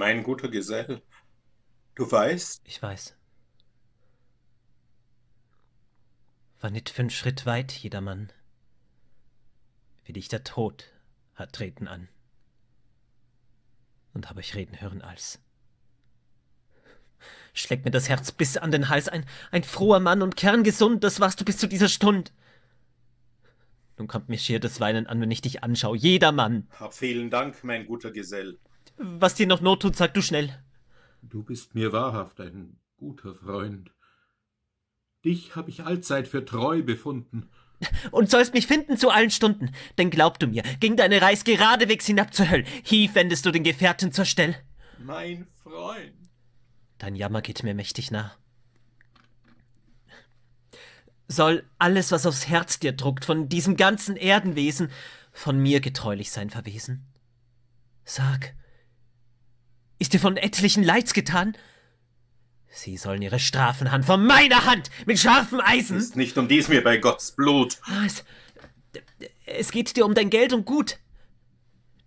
mein guter Gesell, du weißt? Ich weiß. War nicht fünf Schritt weit, jedermann, wie dich der Tod hat treten an. Und habe ich reden hören als. Schlägt mir das Herz bis an den Hals ein, ein froher Mann und kerngesund, das warst du bis zu dieser Stund. Nun kommt mir schier das Weinen an, wenn ich dich anschaue, jedermann. Hab Vielen Dank, mein guter Gesell was dir noch Not tut, sag du schnell. Du bist mir wahrhaft ein guter Freund. Dich hab ich allzeit für treu befunden. Und sollst mich finden zu allen Stunden, denn glaub du mir, ging deine Reis geradewegs hinab zur Hölle, hie wendest du den Gefährten zur Stell. Mein Freund. Dein Jammer geht mir mächtig nah. Soll alles, was aufs Herz dir druckt, von diesem ganzen Erdenwesen, von mir getreulich sein verwesen? Sag, ist dir von etlichen Leids getan? Sie sollen ihre Strafen haben von meiner Hand mit scharfem Eisen. Ist nicht um dies mir bei Gottes Blut. Ah, es, es geht dir um dein Geld und Gut.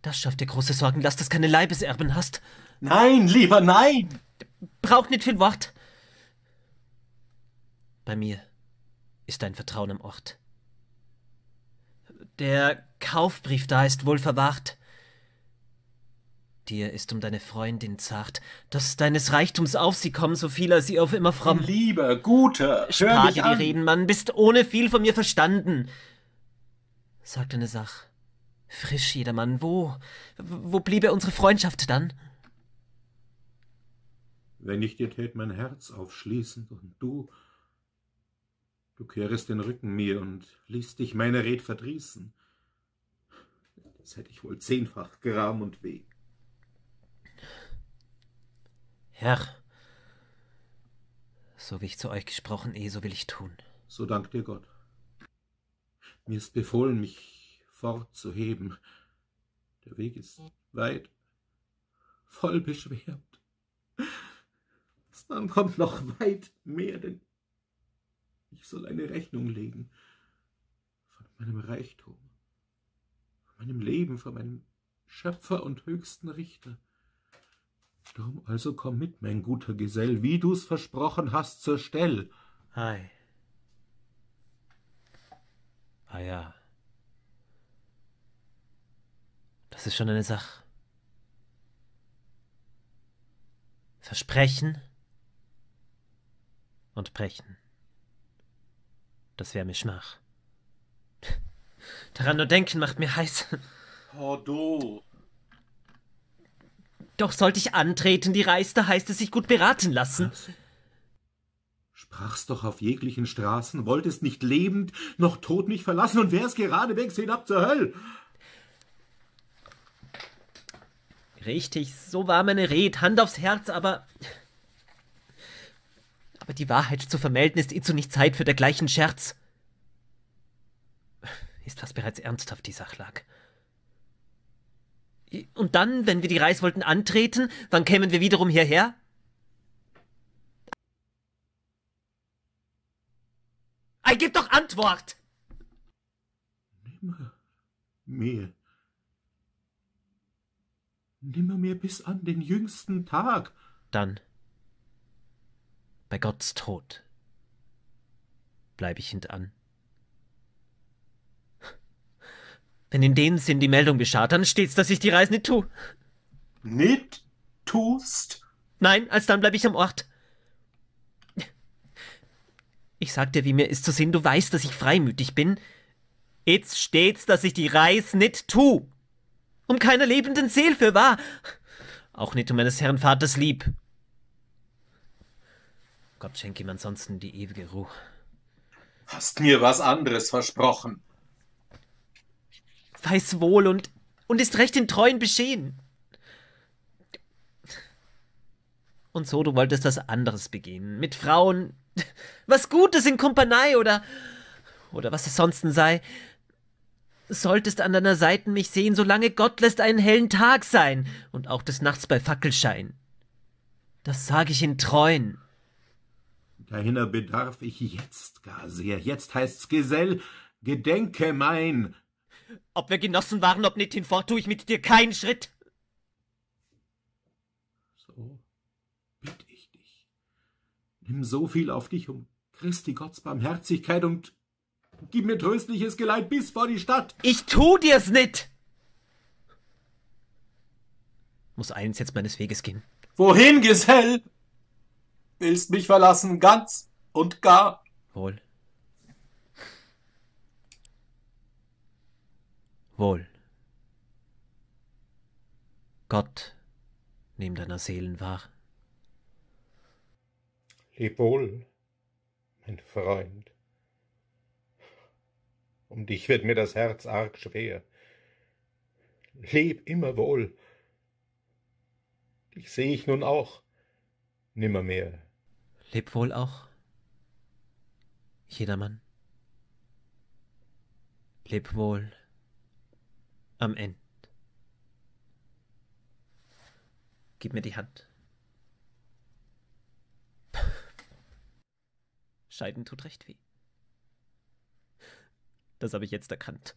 Das schafft dir große Sorgen, dass du keine Leibeserben hast. Nein, lieber nein. Braucht nicht viel Wort. Bei mir ist dein Vertrauen am Ort. Der Kaufbrief da ist wohl verwahrt. Dir ist um deine Freundin zart, dass deines Reichtums auf sie kommen, so viel vieler sie auf immer fromm. Lieber, guter, Spar dir die an. Reden, Mann, bist ohne viel von mir verstanden. Sag deine Sach, frisch jedermann, wo, wo bliebe unsere Freundschaft dann? Wenn ich dir tät mein Herz aufschließen und du, du kehrest den Rücken mir und ließt dich meine Red verdrießen, das hätte ich wohl zehnfach Gram und Weg. Herr, so wie ich zu euch gesprochen, eh, so will ich tun. So dank dir Gott. Mir ist befohlen, mich fortzuheben. Der Weg ist weit, voll beschwert. Dann kommt noch weit mehr, denn ich soll eine Rechnung legen von meinem Reichtum, von meinem Leben, von meinem Schöpfer und höchsten Richter. Sturm, also komm mit, mein guter Gesell, wie du's versprochen hast zur Stell. Ei. Ah ja. Das ist schon eine Sache. Versprechen und brechen. Das wär mir Schmach. Daran nur denken macht mir heiß. Oh, du. Doch sollte ich antreten, die Reiste, heißt es sich gut beraten lassen. Was? Sprachst doch auf jeglichen Straßen, wolltest nicht lebend noch tot mich verlassen und wär's geradewegs hinab zur Hölle. Richtig, so war meine Red, Hand aufs Herz, aber. Aber die Wahrheit zu vermelden ist eh zu nicht Zeit für dergleichen Scherz. Ist fast bereits ernsthaft, die Sachlage. Und dann, wenn wir die Reis wollten antreten, wann kämen wir wiederum hierher? Ei, gib doch Antwort! Nimmer mehr. Nimmer mehr bis an den jüngsten Tag. Dann, bei Gottes Tod, bleibe ich hintan. Wenn in den Sinn die Meldung geschah, dann steht's, dass ich die Reise nicht tu. Nicht tust? Nein, alsdann bleib ich am Ort. Ich sag dir, wie mir ist zu sehen, du weißt, dass ich freimütig bin. Jetzt steht's, dass ich die Reise nicht tu. Um keiner lebenden Seel für wahr. Auch nicht um meines Herrn Vaters Lieb. Gott schenke ihm ansonsten die ewige Ruhe. Hast mir was anderes versprochen weiß wohl und, und ist recht in Treuen beschehen. Und so, du wolltest was anderes begehen. Mit Frauen. Was Gutes in Kumpanei oder. oder was es sonst sei. Solltest an deiner Seite mich sehen, solange Gott lässt einen hellen Tag sein. Und auch des Nachts bei Fackelschein. Das sag ich in Treuen. Deiner bedarf ich jetzt gar sehr. Jetzt heißt's Gesell, gedenke mein, ob wir Genossen waren, ob nicht, hinfort tue ich mit dir keinen Schritt. So bitte ich dich. Nimm so viel auf dich um Christi Gottes Barmherzigkeit und gib mir tröstliches Geleit bis vor die Stadt. Ich tu dir's nicht! Muss eins jetzt meines Weges gehen. Wohin, Gesell? Willst mich verlassen, ganz und gar? Wohl. Wohl. Gott, nimm deiner Seelen wahr. Leb wohl, mein Freund. Um dich wird mir das Herz arg schwer. Leb immer wohl. Dich seh ich nun auch nimmermehr. Leb wohl auch, jedermann. Leb wohl am Ende. Gib mir die Hand. Scheiden tut recht weh. Das habe ich jetzt erkannt.